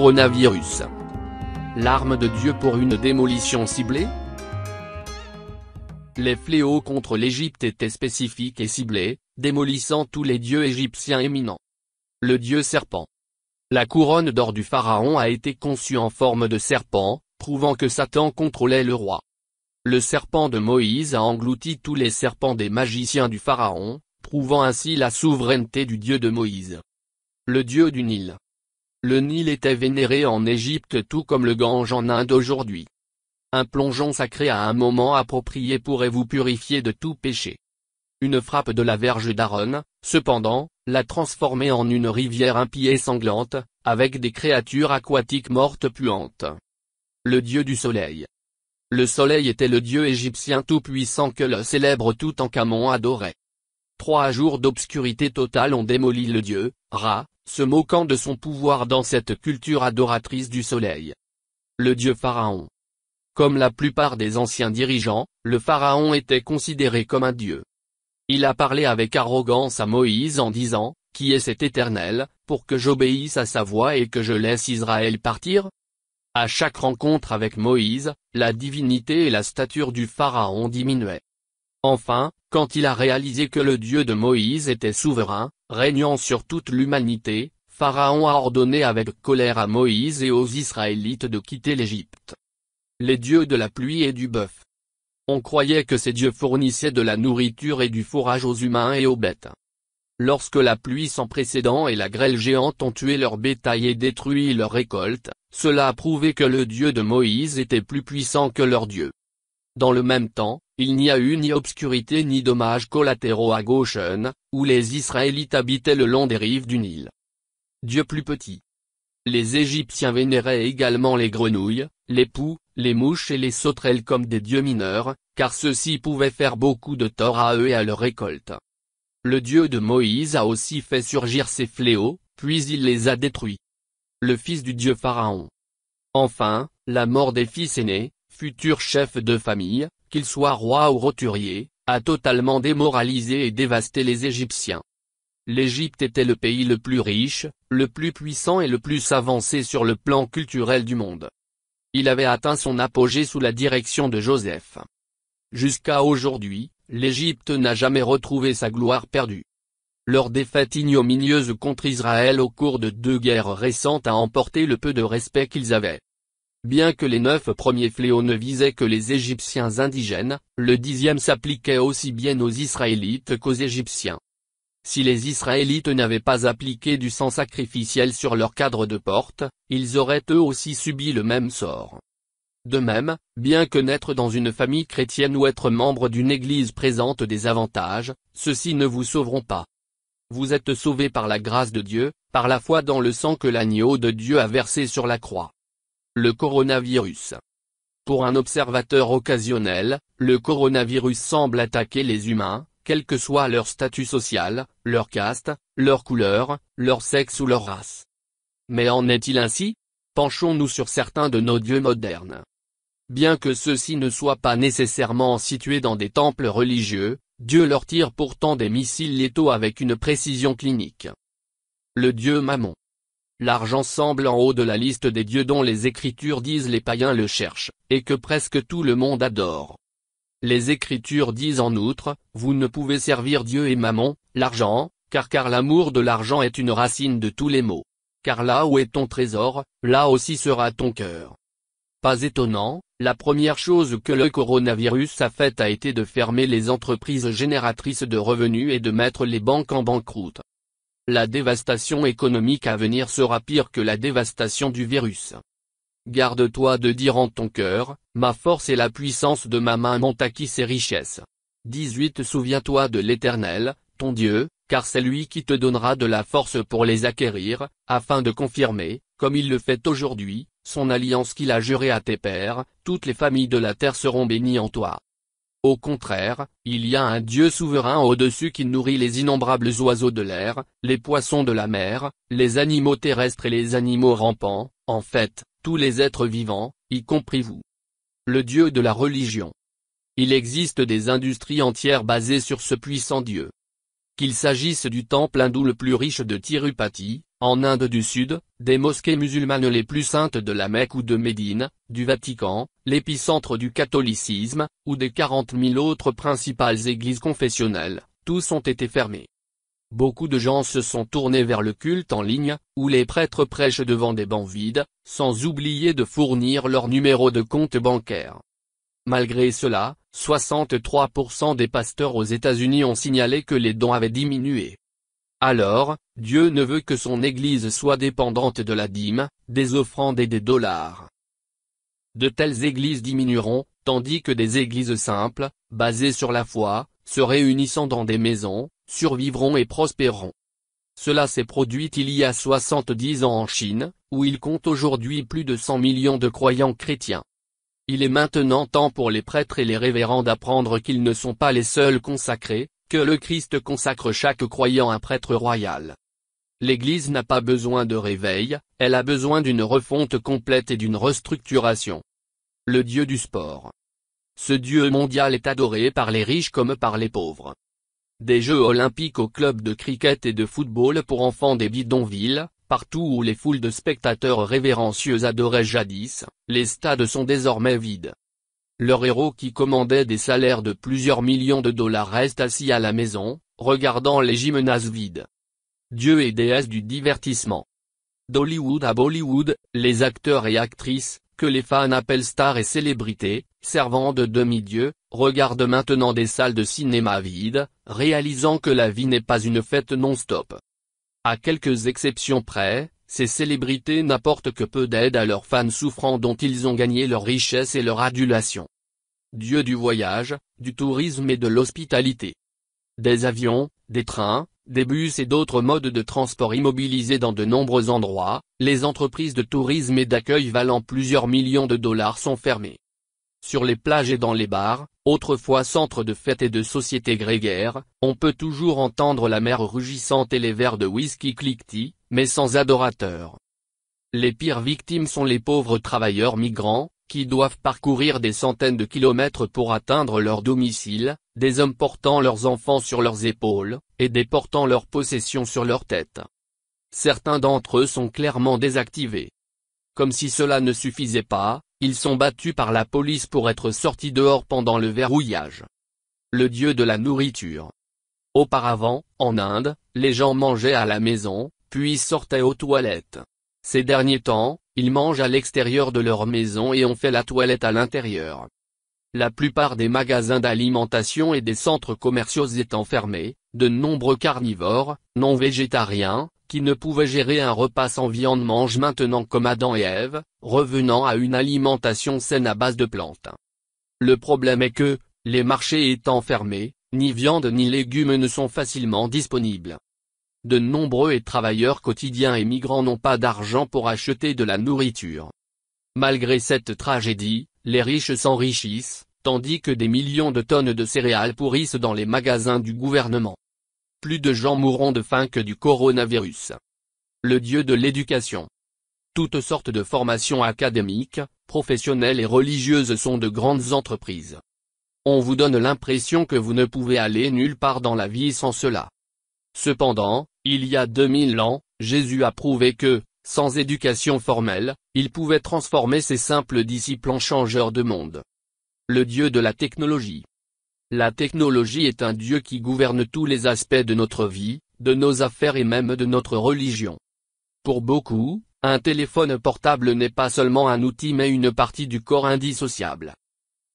coronavirus. L'arme de Dieu pour une démolition ciblée Les fléaux contre l'Égypte étaient spécifiques et ciblés, démolissant tous les dieux égyptiens éminents. Le dieu serpent. La couronne d'or du pharaon a été conçue en forme de serpent, prouvant que Satan contrôlait le roi. Le serpent de Moïse a englouti tous les serpents des magiciens du pharaon, prouvant ainsi la souveraineté du dieu de Moïse. Le dieu du Nil. Le Nil était vénéré en Égypte tout comme le Gange en Inde aujourd'hui. Un plongeon sacré à un moment approprié pourrait vous purifier de tout péché. Une frappe de la verge d'Aaron, cependant, l'a transformé en une rivière impie et sanglante, avec des créatures aquatiques mortes puantes. Le dieu du soleil. Le soleil était le dieu égyptien tout-puissant que le célèbre tout Toutankhamon adorait. Trois jours d'obscurité totale ont démoli le dieu, Ra, se moquant de son pouvoir dans cette culture adoratrice du soleil. Le dieu pharaon. Comme la plupart des anciens dirigeants, le pharaon était considéré comme un dieu. Il a parlé avec arrogance à Moïse en disant, Qui est cet éternel, pour que j'obéisse à sa voix et que je laisse Israël partir À chaque rencontre avec Moïse, la divinité et la stature du pharaon diminuaient. Enfin, quand il a réalisé que le Dieu de Moïse était souverain, régnant sur toute l'humanité, Pharaon a ordonné avec colère à Moïse et aux Israélites de quitter l'Égypte. Les dieux de la pluie et du bœuf. On croyait que ces dieux fournissaient de la nourriture et du fourrage aux humains et aux bêtes. Lorsque la pluie sans précédent et la grêle géante ont tué leur bétail et détruit leur récolte, cela a prouvé que le Dieu de Moïse était plus puissant que leur Dieu. Dans le même temps, il n'y a eu ni obscurité ni dommages collatéraux à Goshen, où les Israélites habitaient le long des rives du Nil. Dieu plus petit. Les Égyptiens vénéraient également les grenouilles, les poux, les mouches et les sauterelles comme des dieux mineurs, car ceux-ci pouvaient faire beaucoup de tort à eux et à leur récolte. Le Dieu de Moïse a aussi fait surgir ces fléaux, puis il les a détruits. Le fils du Dieu Pharaon. Enfin, la mort des fils aînés, futurs chefs de famille, qu'il soit roi ou roturier, a totalement démoralisé et dévasté les Égyptiens. L'Égypte était le pays le plus riche, le plus puissant et le plus avancé sur le plan culturel du monde. Il avait atteint son apogée sous la direction de Joseph. Jusqu'à aujourd'hui, l'Égypte n'a jamais retrouvé sa gloire perdue. Leur défaite ignominieuse contre Israël au cours de deux guerres récentes a emporté le peu de respect qu'ils avaient. Bien que les neuf premiers fléaux ne visaient que les Égyptiens indigènes, le dixième s'appliquait aussi bien aux Israélites qu'aux Égyptiens. Si les Israélites n'avaient pas appliqué du sang sacrificiel sur leur cadre de porte, ils auraient eux aussi subi le même sort. De même, bien que naître dans une famille chrétienne ou être membre d'une église présente des avantages, ceux-ci ne vous sauveront pas. Vous êtes sauvés par la grâce de Dieu, par la foi dans le sang que l'agneau de Dieu a versé sur la croix le coronavirus. Pour un observateur occasionnel, le coronavirus semble attaquer les humains, quel que soit leur statut social, leur caste, leur couleur, leur sexe ou leur race. Mais en est-il ainsi Penchons-nous sur certains de nos dieux modernes. Bien que ceux-ci ne soient pas nécessairement situés dans des temples religieux, Dieu leur tire pourtant des missiles létaux avec une précision clinique. Le dieu Mammon l'argent semble en haut de la liste des dieux dont les Écritures disent les païens le cherchent, et que presque tout le monde adore. Les Écritures disent en outre, vous ne pouvez servir Dieu et Maman, l'argent, car car l'amour de l'argent est une racine de tous les maux. Car là où est ton trésor, là aussi sera ton cœur. Pas étonnant, la première chose que le coronavirus a faite a été de fermer les entreprises génératrices de revenus et de mettre les banques en banqueroute. La dévastation économique à venir sera pire que la dévastation du virus. Garde-toi de dire en ton cœur, ma force et la puissance de ma main m'ont acquis ces richesses. 18 Souviens-toi de l'Éternel, ton Dieu, car c'est lui qui te donnera de la force pour les acquérir, afin de confirmer, comme il le fait aujourd'hui, son alliance qu'il a jurée à tes pères, toutes les familles de la terre seront bénies en toi. Au contraire, il y a un Dieu souverain au-dessus qui nourrit les innombrables oiseaux de l'air, les poissons de la mer, les animaux terrestres et les animaux rampants, en fait, tous les êtres vivants, y compris vous. Le Dieu de la religion. Il existe des industries entières basées sur ce puissant Dieu. Qu'il s'agisse du temple hindou le plus riche de Tirupati, en Inde du Sud, des mosquées musulmanes les plus saintes de la Mecque ou de Médine, du Vatican, l'épicentre du catholicisme, ou des 40 000 autres principales églises confessionnelles, tous ont été fermés. Beaucoup de gens se sont tournés vers le culte en ligne, où les prêtres prêchent devant des bancs vides, sans oublier de fournir leur numéro de compte bancaire. Malgré cela, 63% des pasteurs aux États-Unis ont signalé que les dons avaient diminué. Alors, Dieu ne veut que son Église soit dépendante de la dîme, des offrandes et des dollars. De telles églises diminueront, tandis que des églises simples, basées sur la foi, se réunissant dans des maisons, survivront et prospéreront. Cela s'est produit il y a 70 ans en Chine, où il compte aujourd'hui plus de 100 millions de croyants chrétiens. Il est maintenant temps pour les prêtres et les révérends d'apprendre qu'ils ne sont pas les seuls consacrés, que le Christ consacre chaque croyant un prêtre royal. L'Église n'a pas besoin de réveil, elle a besoin d'une refonte complète et d'une restructuration. Le Dieu du sport. Ce Dieu mondial est adoré par les riches comme par les pauvres. Des Jeux olympiques aux clubs de cricket et de football pour enfants des bidonvilles, partout où les foules de spectateurs révérencieux adoraient jadis, les stades sont désormais vides, leur héros qui commandait des salaires de plusieurs millions de dollars reste assis à la maison, regardant les gymnases vides. Dieu et déesse du divertissement. D'Hollywood à Bollywood, les acteurs et actrices, que les fans appellent stars et célébrités, servant de demi-dieux, regardent maintenant des salles de cinéma vides, réalisant que la vie n'est pas une fête non-stop. À quelques exceptions près, ces célébrités n'apportent que peu d'aide à leurs fans souffrants dont ils ont gagné leur richesse et leur adulation. Dieu du voyage, du tourisme et de l'hospitalité. Des avions, des trains, des bus et d'autres modes de transport immobilisés dans de nombreux endroits, les entreprises de tourisme et d'accueil valant plusieurs millions de dollars sont fermées. Sur les plages et dans les bars, autrefois centres de fêtes et de sociétés grégaires, on peut toujours entendre la mer rugissante et les verres de whisky cliquetis, mais sans adorateurs. Les pires victimes sont les pauvres travailleurs migrants, qui doivent parcourir des centaines de kilomètres pour atteindre leur domicile, des hommes portant leurs enfants sur leurs épaules, et des portant leurs possessions sur leur tête. Certains d'entre eux sont clairement désactivés. Comme si cela ne suffisait pas, ils sont battus par la police pour être sortis dehors pendant le verrouillage. Le dieu de la nourriture. Auparavant, en Inde, les gens mangeaient à la maison, puis sortaient aux toilettes. Ces derniers temps, ils mangent à l'extérieur de leur maison et ont fait la toilette à l'intérieur. La plupart des magasins d'alimentation et des centres commerciaux étant fermés, de nombreux carnivores, non végétariens, qui ne pouvaient gérer un repas sans viande mangent maintenant comme Adam et Ève, revenant à une alimentation saine à base de plantes. Le problème est que, les marchés étant fermés, ni viande ni légumes ne sont facilement disponibles. De nombreux et travailleurs quotidiens et migrants n'ont pas d'argent pour acheter de la nourriture. Malgré cette tragédie, les riches s'enrichissent, tandis que des millions de tonnes de céréales pourrissent dans les magasins du gouvernement. Plus de gens mourront de faim que du coronavirus. Le dieu de l'éducation. Toutes sortes de formations académiques, professionnelles et religieuses sont de grandes entreprises. On vous donne l'impression que vous ne pouvez aller nulle part dans la vie sans cela. Cependant, il y a 2000 ans, Jésus a prouvé que, sans éducation formelle, il pouvait transformer ses simples disciples en changeurs de monde. Le Dieu de la technologie. La technologie est un Dieu qui gouverne tous les aspects de notre vie, de nos affaires et même de notre religion. Pour beaucoup, un téléphone portable n'est pas seulement un outil mais une partie du corps indissociable.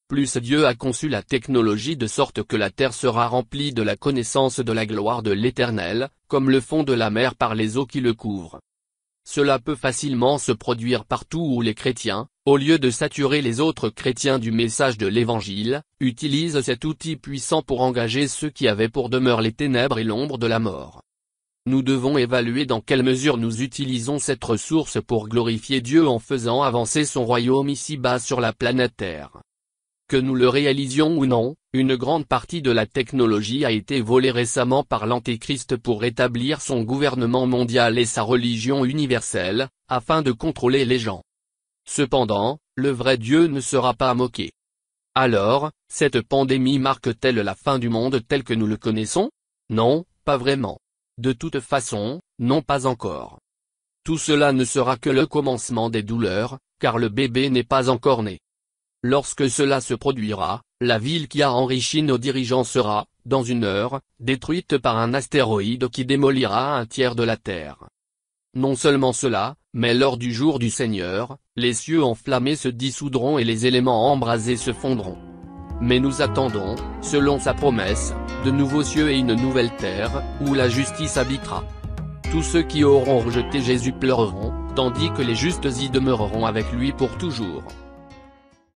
Plus Dieu a conçu la technologie de sorte que la terre sera remplie de la connaissance de la gloire de l'Éternel, comme le fond de la mer par les eaux qui le couvrent. Cela peut facilement se produire partout où les chrétiens, au lieu de saturer les autres chrétiens du message de l'Évangile, utilisent cet outil puissant pour engager ceux qui avaient pour demeure les ténèbres et l'ombre de la mort. Nous devons évaluer dans quelle mesure nous utilisons cette ressource pour glorifier Dieu en faisant avancer son royaume ici-bas sur la planète Terre. Que nous le réalisions ou non, une grande partie de la technologie a été volée récemment par l'Antéchrist pour rétablir son gouvernement mondial et sa religion universelle, afin de contrôler les gens. Cependant, le vrai Dieu ne sera pas moqué. Alors, cette pandémie marque-t-elle la fin du monde tel que nous le connaissons Non, pas vraiment. De toute façon, non pas encore. Tout cela ne sera que le commencement des douleurs, car le bébé n'est pas encore né. Lorsque cela se produira, la ville qui a enrichi nos dirigeants sera, dans une heure, détruite par un astéroïde qui démolira un tiers de la Terre. Non seulement cela, mais lors du jour du Seigneur, les cieux enflammés se dissoudront et les éléments embrasés se fondront. Mais nous attendons, selon sa promesse, de nouveaux cieux et une nouvelle terre, où la justice habitera. Tous ceux qui auront rejeté Jésus pleureront, tandis que les justes y demeureront avec lui pour toujours.